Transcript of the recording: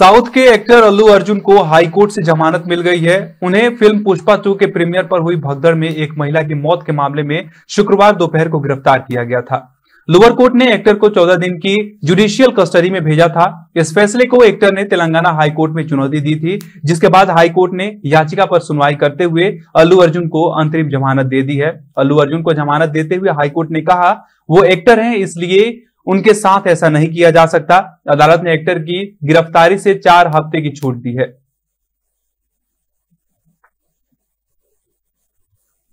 south के actor अल्लू अर्जुन को high court से जमानत मिल गई है उन्हें फिल्म पुष्पा टू के प्रीमियर पर हुई भगदड़ में एक महिला की मौत के मामले में शुक्रवार दोपहर को गिरफ्तार किया गया था लोअर कोर्ट ने एक्टर को 14 दिन की जुडिशियल कस्टडी में भेजा था इस फैसले को एक्टर ने तेलंगाना हाईकोर्ट में चुनौती दी थी जिसके बाद हाईकोर्ट ने याचिका पर सुनवाई करते हुए अल्लू अर्जुन को अंतरिम जमानत दे दी है अल्लू अर्जुन को जमानत देते हुए हाईकोर्ट ने कहा वो एक्टर हैं इसलिए उनके साथ ऐसा नहीं किया जा सकता अदालत ने एक्टर की गिरफ्तारी से चार हफ्ते की छूट दी है